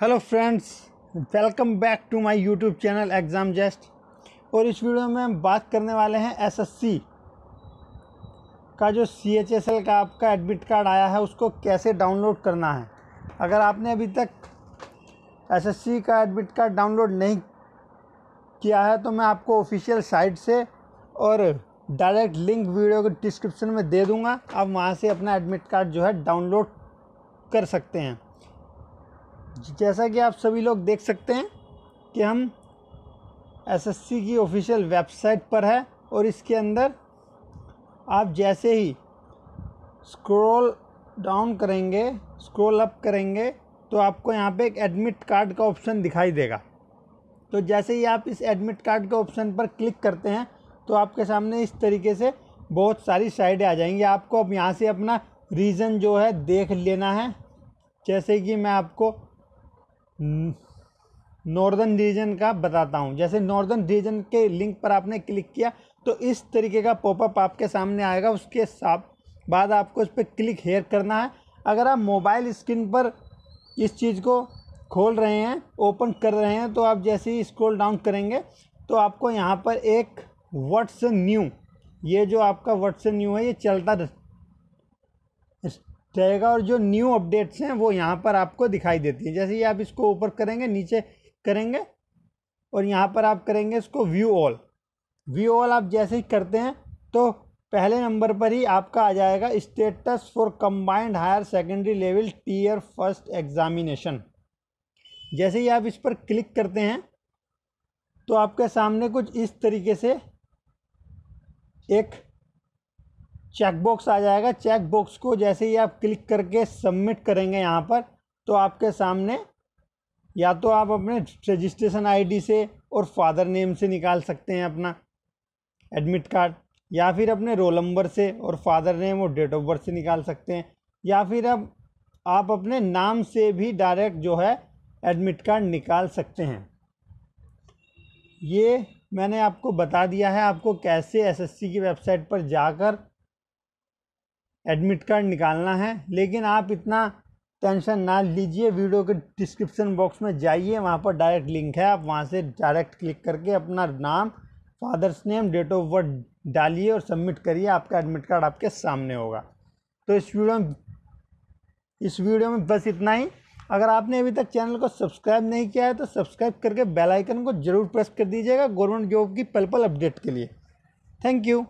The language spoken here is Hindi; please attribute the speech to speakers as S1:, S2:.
S1: hello friends welcome back to my YouTube channel exam just और इस वीडियो में हम बात करने वाले हैं एसएससी का जो सी एच एस एल का आपका एडमिट कार्ड आया है उसको कैसे डाउनलोड करना है अगर आपने अभी तक एसएससी का एडमिट कार्ड डाउनलोड नहीं किया है तो मैं आपको ऑफिशियल साइट से और डायरेक्ट लिंक वीडियो के डिस्क्रिप्शन में दे दूँगा आप वहाँ से अपना एडमिट कार्ड जो है डाउनलोड कर सकते हैं जैसा कि आप सभी लोग देख सकते हैं कि हम एसएससी की ऑफिशियल वेबसाइट पर है और इसके अंदर आप जैसे ही स्क्रॉल डाउन करेंगे स्क्रॉल अप करेंगे तो आपको यहाँ पे एक एडमिट कार्ड का ऑप्शन दिखाई देगा तो जैसे ही आप इस एडमिट कार्ड के ऑप्शन पर क्लिक करते हैं तो आपके सामने इस तरीके से बहुत सारी साइडें आ जाएंगी आपको अब यहाँ से अपना रीज़न जो है देख लेना है जैसे कि मैं आपको नॉर्दर्न हम्म, रीजन का बताता हूँ जैसे नॉर्दर्न रीजन के लिंक पर आपने क्लिक किया तो इस तरीके का पॉपअप आपके सामने आएगा उसके साथ बाद आपको इस पर क्लिक हेयर करना है अगर आप मोबाइल स्क्रीन पर इस चीज़ को खोल रहे हैं ओपन कर रहे हैं तो आप जैसे ही स्क्रॉल डाउन करेंगे तो आपको यहाँ पर एक व्हाट्स न्यू ये जो आपका व्हाट्स न्यू है ये चलता रहेगा और जो न्यू अपडेट्स हैं वो यहाँ पर आपको दिखाई देती हैं जैसे ही आप इसको ऊपर करेंगे नीचे करेंगे और यहाँ पर आप करेंगे इसको व्यू ऑल व्यू ऑल आप जैसे ही करते हैं तो पहले नंबर पर ही आपका आ जाएगा status for combined higher secondary level tier first examination जैसे ही आप इस पर क्लिक करते हैं तो आपके सामने कुछ इस तरीके से एक चेकबॉक्स आ जाएगा चेकबॉक्स को जैसे ही आप क्लिक करके सबमिट करेंगे यहाँ पर तो आपके सामने या तो आप अपने रजिस्ट्रेशन आईडी से और फादर नेम से निकाल सकते हैं अपना एडमिट कार्ड या फिर अपने रोल नंबर से और फादर नेम और डेट ऑफ बर्थ से निकाल सकते हैं या फिर अब आप अपने नाम से भी डायरेक्ट जो है एडमिट कार्ड निकाल सकते हैं ये मैंने आपको बता दिया है आपको कैसे एसएससी की वेबसाइट पर जाकर एडमिट कार्ड निकालना है लेकिन आप इतना टेंशन ना लीजिए वीडियो के डिस्क्रिप्शन बॉक्स में जाइए वहाँ पर डायरेक्ट लिंक है आप वहाँ से डायरेक्ट क्लिक करके अपना नाम father's name date of birth डालिए और सबमिट करिए आपका एडमिट कार्ड आपके सामने होगा तो इस वीडियो में इस वीडियो में बस इतना ही अगर आपने अभी तक चैनल को सब्सक्राइब नहीं किया है तो सब्सक्राइब करके बेल आइकन को ज़रूर प्रेस कर दीजिएगा गवर्नमेंट जॉब की पल पल अपडेट के लिए थैंक यू